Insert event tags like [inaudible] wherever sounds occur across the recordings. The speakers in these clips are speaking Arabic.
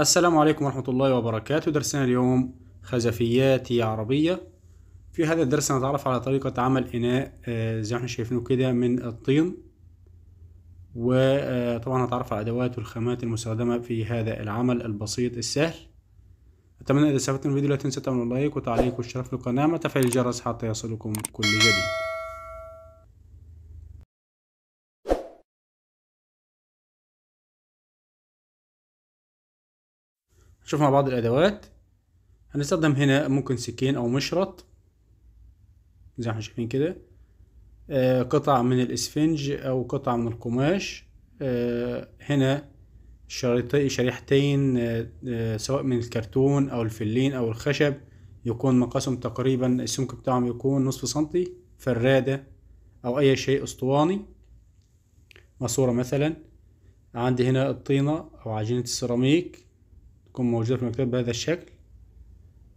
السلام عليكم ورحمة الله وبركاته درسنا اليوم خزفيات عربية في هذا الدرس هنتعرف على طريقة عمل إناء آه، زي ما احنا شايفينه كده من الطين وطبعا آه، هنتعرف على الأدوات والخامات المستخدمة في هذا العمل البسيط السهل أتمنى إذا استفدتم من الفيديو لا تنسوا تعملوا لايك وتعليق واشتراك في القناة وتفعيل الجرس حتى يصلكم كل جديد شوف مع بعض الأدوات هنستخدم هنا ممكن سكين أو مشرط زي ما احنا شايفين كده آه قطع من الإسفنج أو قطع من القماش آه هنا شريطي شريحتين آه, آه، سواء من الكرتون أو الفلين أو الخشب يكون مقاسهم تقريبا السمك بتاعهم يكون نصف سنتي فرادة أو أي شيء أسطواني ماسورة مثلا عندي هنا الطينة أو عجينة السيراميك تكون موجودة في المكتب بهذا الشكل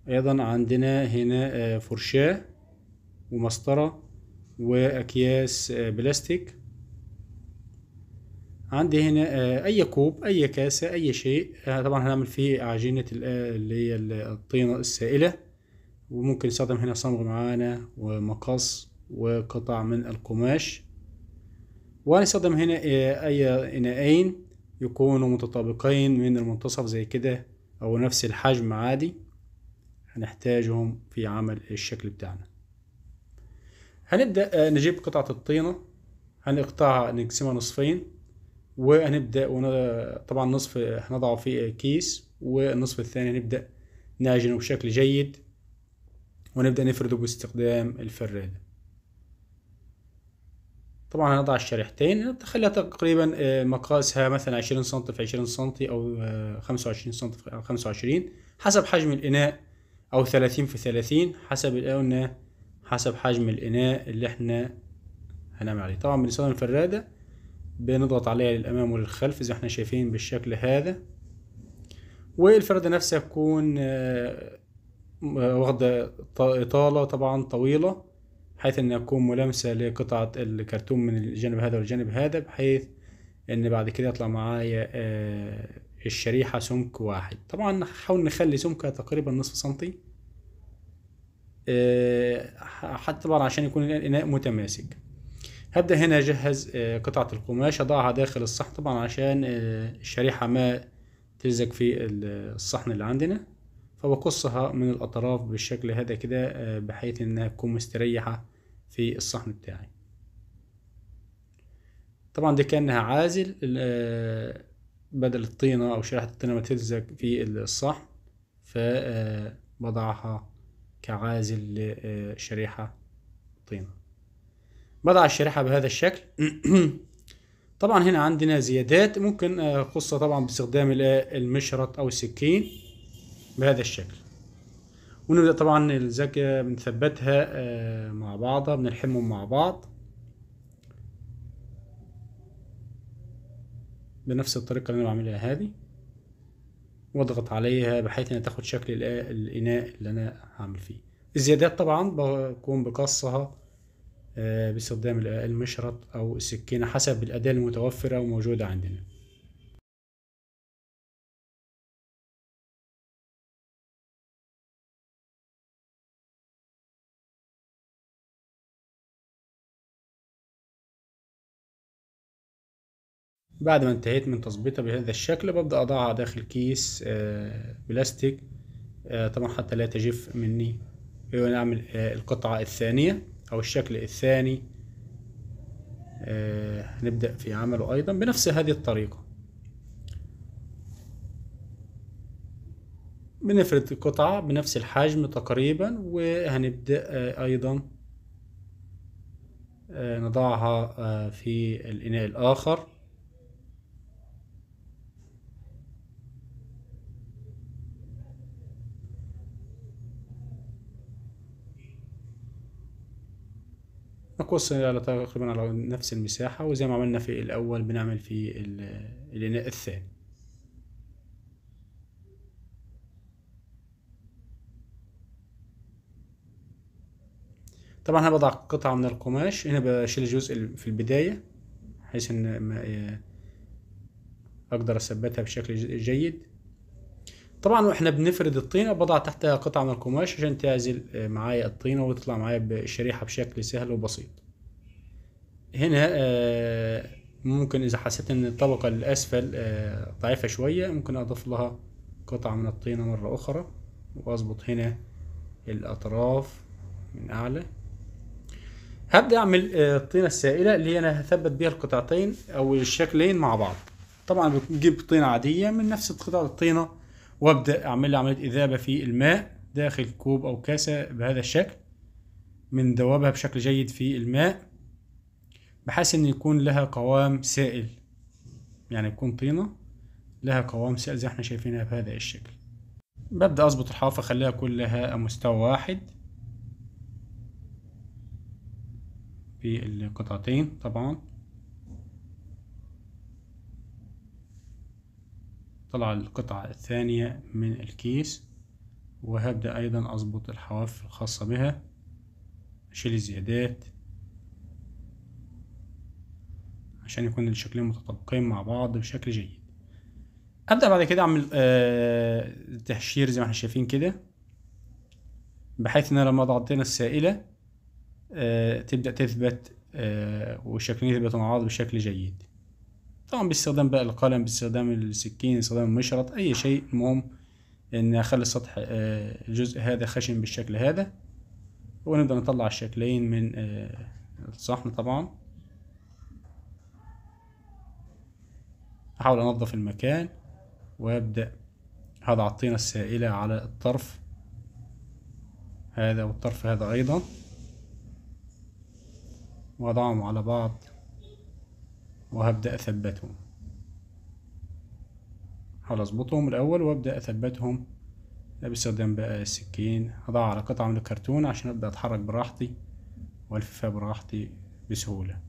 أيضا عندنا هنا آه، فرشاة ومسطرة وأكياس آه، بلاستيك عندي هنا آه، أي كوب أي كاسة أي شيء طبعا هنعمل فيه عجينة اللي هي الطينة السائلة وممكن نستخدم هنا صمغ معانا ومقص وقطع من القماش وهنستخدم هنا أي إناءين يكونوا متطابقين من المنتصف زي كده أو نفس الحجم عادي هنحتاجهم في عمل الشكل بتاعنا هنبدأ آه، نجيب قطعة الطينة هنقطعها نقسمها نصفين وهنبدأ ون... طبعا نصف هنضعه في كيس والنصف الثاني هنبدأ نعجنه بشكل جيد ونبدأ نفرده باستخدام الفرادة طبعا هنضع الشريحتين خليها تقريبا آه، مقاسها مثلا 20 سم في 20 سم او 25 آه، سم في 25 حسب حجم الاناء او 30 في 30 حسب قلنا حسب حجم الاناء اللي احنا هنعمل عليه طبعا بنستخدم الفرادة بنضغط عليها للامام وللخلف زي ما احنا شايفين بالشكل هذا والفرادة نفسها تكون آه، واخدة اطالة طبعا طويلة بحيث ان تكون ملامسة لقطعة الكرتون من الجانب هذا والجانب هذا بحيث ان بعد كده يطلع معايا آه، الشريحة سمك واحد طبعا نحاول نخلي سمكها تقريبا نصف سنتي آه، حتى طبعا عشان يكون الاناء متماسك هبدأ هنا اجهز آه، قطعة القماش اضعها داخل الصحن طبعا عشان الشريحة ما تلزق في الصحن اللي عندنا فبقصها من الأطراف بالشكل هذا كده آه، بحيث إنها تكون مستريحة في الصحن بتاعي طبعا دي كأنها عازل آه، بدل الطينة أو شريحة الطينة ما تلزق في الصحن فبضعها آه، كعازل لشريحة طينة بضع الشريحة بهذا الشكل [clears throat] طبعا هنا عندنا زيادات ممكن قصة طبعا باستخدام المشرط أو السكين بهذا الشكل ونبدأ طبعا الزكاة بنثبتها آه، مع بعضها بنلحمهم مع بعض بنفس الطريقة اللي أنا بعملها هذه واضغط عليها بحيث انها تاخد شكل الاناء اللي انا هعمل فيه الزيادات طبعا بكون بقصها آه، باستخدام المشرط او السكينة حسب الاداة المتوفرة وموجودة عندنا بعد ما انتهيت من تظبيطها بهذا الشكل ببدأ أضعها داخل كيس آه، بلاستيك آه، طبعا حتى لا تجف مني ونعمل آه، القطعة الثانية أو الشكل الثاني هنبدأ في عمله أيضا بنفس هذه الطريقة بنفرد القطعة بنفس الحجم تقريبا وهنبدأ أيضا نضعها في الإناء الآخر القوس على تقريبا على نفس المساحة وزي ما عملنا في الأول بنعمل في الإناء الثاني طبعا هبضع بضع قطعة من القماش هنا بشيل الجزء في البداية بحيث ان اقدر اثبتها بشكل جيد طبعا واحنا بنفرد الطينه بضع تحتها قطعه من القماش عشان تعزل آه، معايا الطينه وتطلع معايا بالشريحه بشكل سهل وبسيط هنا آه، ممكن اذا حسيت ان الطبقه اللي اسفل آه، ضعيفه شويه ممكن اضيف لها قطعه من الطينه مره اخرى واظبط هنا الاطراف من اعلى هبدا اعمل الطينه السائله اللي انا هثبت بيها القطعتين او الشكلين مع بعض طبعا بجيب طينه عاديه من نفس قطعه الطينه وابدا اعمل لي عمليه اذابه في الماء داخل كوب او كاسه بهذا الشكل من ذوبها بشكل جيد في الماء بحيث ان يكون لها قوام سائل يعني يكون طينه لها قوام سائل زي احنا شايفينها بهذا الشكل ببدا اظبط الحافه اخليها كلها مستوى واحد في القطعتين طبعا طلع القطعة الثانية من الكيس وهبدأ أيضا أظبط الحواف الخاصة بها أشيل الزيادات عشان يكون الشكلين متطابقين مع بعض بشكل جيد أبدأ بعد كده أعمل آه تهشير زي ما احنا شايفين كده بحيث إن أنا لما أضغط هنا السائلة آه، تبدأ تثبت آه، وشكلين يثبتوا مع بعض بشكل جيد طبعا باستخدام بقى القلم باستخدام السكين باستخدام المشرط اي شيء المهم ان اخلي السطح آه، الجزء هذا خشن بالشكل هذا ونبدأ نطلع الشكلين من آه، الصحن طبعا احاول انظف المكان وابدأ هذا الطينة السائلة على الطرف هذا والطرف هذا ايضا واضعهم على بعض وهبدأ أثبتهم هل أظبطهم الأول وأبدأ أثبتهم باستخدام بقى السكين هضع على قطعة من الكرتون عشان أبدأ أتحرك براحتي وألففها براحتي بسهولة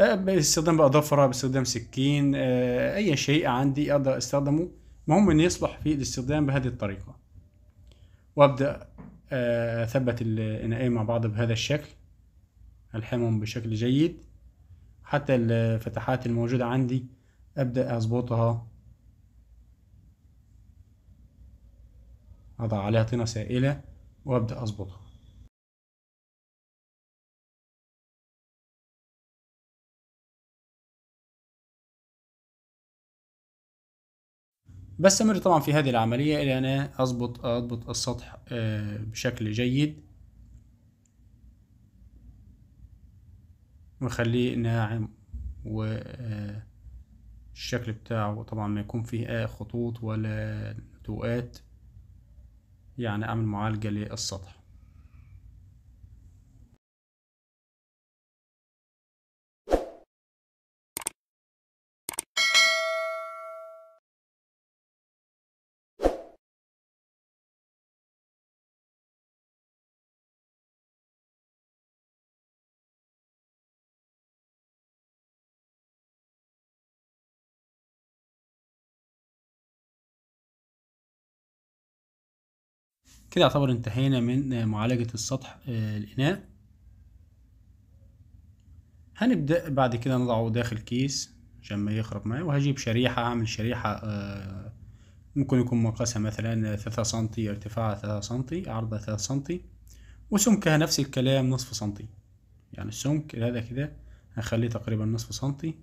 أه، باستخدام بقى ضفرة باستخدام سكين أه، أي شيء عندي أقدر أستخدمه المهم إن يصلح في الاستخدام بهذه الطريقة وأبدأ أثبت آه، الإناءين مع بعض بهذا الشكل ألحمهم بشكل جيد حتى الفتحات الموجودة عندي أبدأ أظبطها أضع عليها طينة سائلة وأبدأ أظبطها بستمر طبعا في هذه العملية إلى أن أضبط أضبط السطح آه، بشكل جيد وأخليه ناعم والشكل آه، بتاعه طبعا ما يكون فيه أي آه، خطوط ولا توقات يعني أعمل معالجة للسطح كده يعتبر انتهينا من معالجة السطح آه، الإناء هنبدأ بعد كده نضعه داخل كيس عشان ما يخرب معايا وهجيب شريحة هعمل شريحة آه، ممكن يكون مقاسها مثلا ثلاثة سنتي ارتفاعها ثلاثة سنتي عرضها ثلاثة سنتي وسمكها نفس الكلام نصف سنتي يعني السمك هذا كده هخليه تقريبا نصف سنتي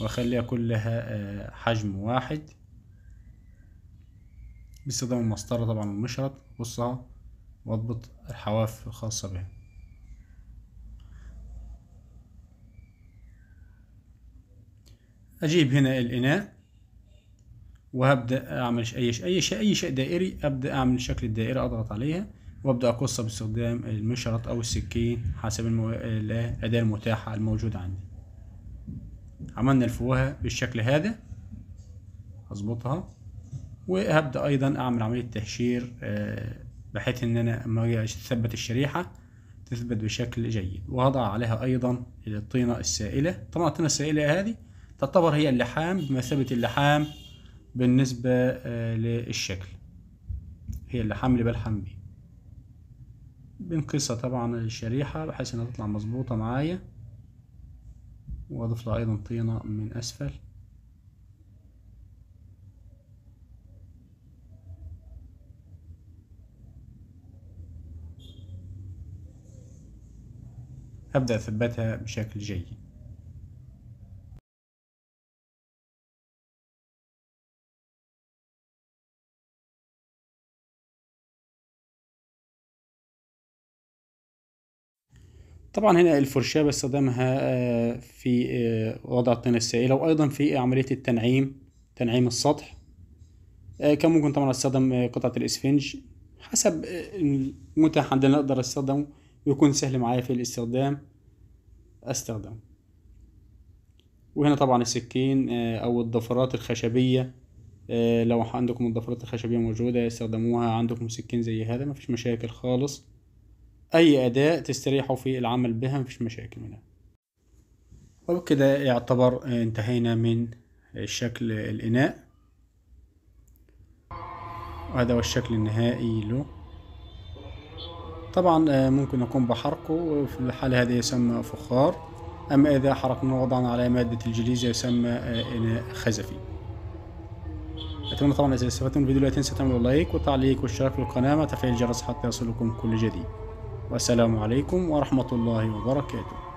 وأخليها كلها آه، حجم واحد باستخدام المسطرة طبعا والمشرط وأقصها وأضبط الحواف الخاصة بها أجيب هنا الإناء وهبدأ أعمل أي شيء أي شيء أي شيء دائري أبدأ أعمل شكل الدائرة أضغط عليها وأبدأ أقصها باستخدام المشرط أو السكين حسب المو... الأداة المتاحة الموجودة عندي عملنا الفوهة بالشكل هذا أظبطها وهبدا ايضا اعمل عمليه تهشير آه، بحيث ان انا اما اجي اثبت الشريحه تثبت بشكل جيد وهضع عليها ايضا الطينه السائله طبعا الطينه السائله هذه تعتبر هي اللحام بمثابه اللحام بالنسبه آه، للشكل هي اللحام اللي بلحم بيه بنقصها طبعا الشريحه بحيث انها تطلع مظبوطه معايا واضيف لها ايضا طينه من اسفل أبدأ أثبتها بشكل جيد طبعا هنا الفرشاة بستخدمها آه، في آه، وضع الطين السائلة وأيضا في عملية التنعيم تنعيم السطح آه، كان ممكن طبعا استخدم قطعة الإسفنج حسب المتاح عندنا نقدر استخدمه ويكون سهل معايا في الاستخدام استخدمه وهنا طبعا السكين آه، او الضفرات الخشبية آه، لو عندكم الضفرات الخشبية موجودة استخدموها عندكم سكين زي هذا مفيش مشاكل خالص اي اداة تستريحوا في العمل بها مفيش مشاكل منها وبكده يعتبر آه، انتهينا من شكل الاناء وهذا هو الشكل النهائي له طبعا آه، ممكن نقوم بحرقه في الحالة هذه يسمى فخار أما إذا حرقناه وضعنا على مادة الجليز يسمى آه، إناء خزفي أتمنى طبعا إذا استفدتم من الفيديو لا تنسى تعملوا لايك وتعليق واشتراك في القناة وتفعيل الجرس حتى يصلكم كل جديد والسلام عليكم ورحمة الله وبركاته